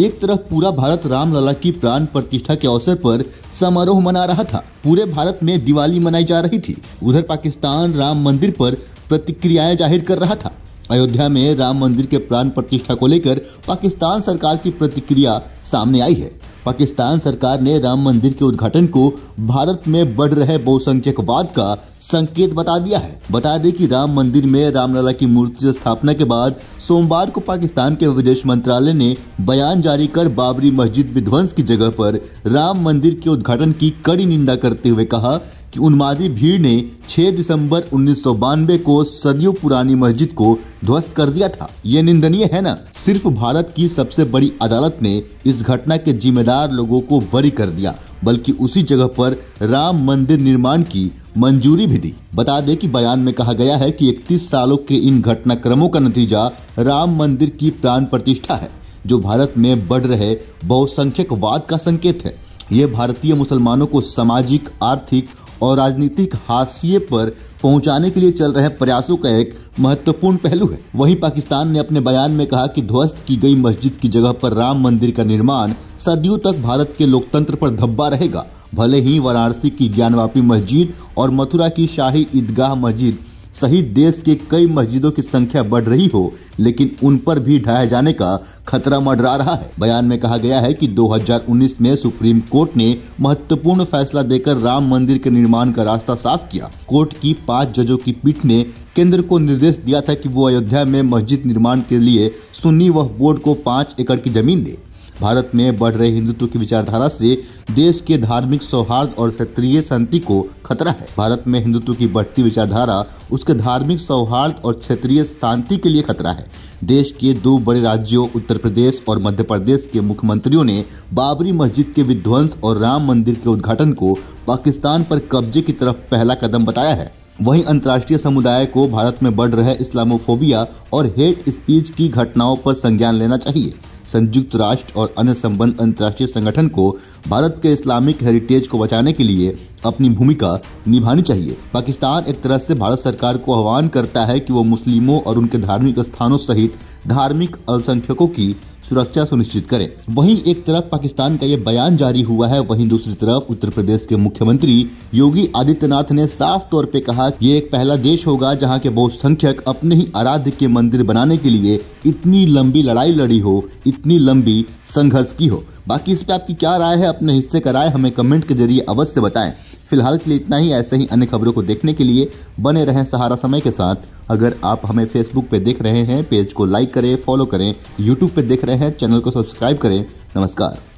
एक तरफ पूरा भारत रामलला की प्राण प्रतिष्ठा के अवसर पर समारोह मना रहा था पूरे भारत में दिवाली मनाई जा रही थी उधर पाकिस्तान राम मंदिर पर प्रतिक्रियाएं जाहिर कर रहा था अयोध्या में राम मंदिर के प्राण प्रतिष्ठा को लेकर पाकिस्तान सरकार की प्रतिक्रिया सामने आई है पाकिस्तान सरकार ने राम मंदिर के उद्घाटन को भारत में बढ़ रहे बहुसंख्यकवाद का संकेत बता दिया है बता दें कि राम मंदिर में रामलला की मूर्ति स्थापना के बाद सोमवार को पाकिस्तान के विदेश मंत्रालय ने बयान जारी कर बाबरी मस्जिद विध्वंस की जगह पर राम मंदिर के उद्घाटन की कड़ी निंदा करते हुए कहा कि उन्मादी भीड़ ने 6 दिसंबर उन्नीस को सदियों पुरानी मस्जिद को ध्वस्त कर दिया था ये निंदनीय है ना? सिर्फ भारत की सबसे बड़ी अदालत ने इस घटना के जिम्मेदार लोगों को बरी कर दिया बल्कि उसी जगह पर राम मंदिर निर्माण की मंजूरी भी दी बता दें कि बयान में कहा गया है कि 31 सालों के इन घटनाक्रमों का नतीजा राम मंदिर की प्राण प्रतिष्ठा है जो भारत में बढ़ रहे बहुसंख्यक वाद का संकेत है ये भारतीय मुसलमानों को सामाजिक आर्थिक और राजनीतिक हाशिए पर पहुंचाने के लिए चल रहे प्रयासों का एक महत्वपूर्ण पहलू है वहीं पाकिस्तान ने अपने बयान में कहा कि ध्वस्त की गई मस्जिद की जगह पर राम मंदिर का निर्माण सदियों तक भारत के लोकतंत्र पर धब्बा रहेगा भले ही वाराणसी की ज्ञानवापी मस्जिद और मथुरा की शाही ईदगाह मस्जिद सही देश के कई मस्जिदों की संख्या बढ़ रही हो लेकिन उन पर भी ढाए जाने का खतरा मडरा रहा है बयान में कहा गया है कि 2019 में सुप्रीम कोर्ट ने महत्वपूर्ण फैसला देकर राम मंदिर के निर्माण का रास्ता साफ किया कोर्ट की पांच जजों की पीठ ने केंद्र को निर्देश दिया था कि वो अयोध्या में मस्जिद निर्माण के लिए सुन्नी वह बोर्ड को पाँच एकड़ की जमीन दे भारत में बढ़ रहे हिंदुत्व की विचारधारा से देश के धार्मिक सौहार्द और क्षेत्रीय शांति को खतरा है भारत में हिंदुत्व की बढ़ती विचारधारा उसके धार्मिक सौहार्द और क्षेत्रीय शांति के लिए खतरा है देश के दो बड़े राज्यों उत्तर प्रदेश और मध्य प्रदेश के मुख्यमंत्रियों ने बाबरी मस्जिद के विध्वंस और राम मंदिर के उद्घाटन को पाकिस्तान पर कब्जे की तरफ पहला कदम बताया है वहीं अंतर्राष्ट्रीय समुदाय को भारत में बढ़ रहे इस्लामोफोबिया और हेट स्पीच की घटनाओं पर संज्ञान लेना चाहिए संयुक्त राष्ट्र और अन्य संबंध अंतर्राष्ट्रीय संगठन को भारत के इस्लामिक हेरिटेज को बचाने के लिए अपनी भूमिका निभानी चाहिए पाकिस्तान एक तरह से भारत सरकार को आह्वान करता है कि वो मुस्लिमों और उनके धार्मिक स्थानों सहित धार्मिक अल्पसंख्यकों की सुरक्षा सुनिश्चित करे वहीं एक तरफ पाकिस्तान का ये बयान जारी हुआ है वहीं दूसरी तरफ उत्तर प्रदेश के मुख्यमंत्री योगी आदित्यनाथ ने साफ तौर पे कहा कि ये एक पहला देश होगा जहां के बहुसंख्यक अपने ही आराध्य के मंदिर बनाने के लिए इतनी लंबी लड़ाई लड़ी हो इतनी लंबी संघर्ष की हो बाकी इस पे आपकी क्या राय है अपने हिस्से का राय हमें कमेंट के जरिए अवश्य बताएं फिलहाल के लिए इतना ही ऐसे ही अन्य खबरों को देखने के लिए बने रहें सहारा समय के साथ अगर आप हमें फेसबुक पे देख रहे हैं पेज को लाइक करें फॉलो करें यूट्यूब पे देख रहे हैं चैनल को सब्सक्राइब करें नमस्कार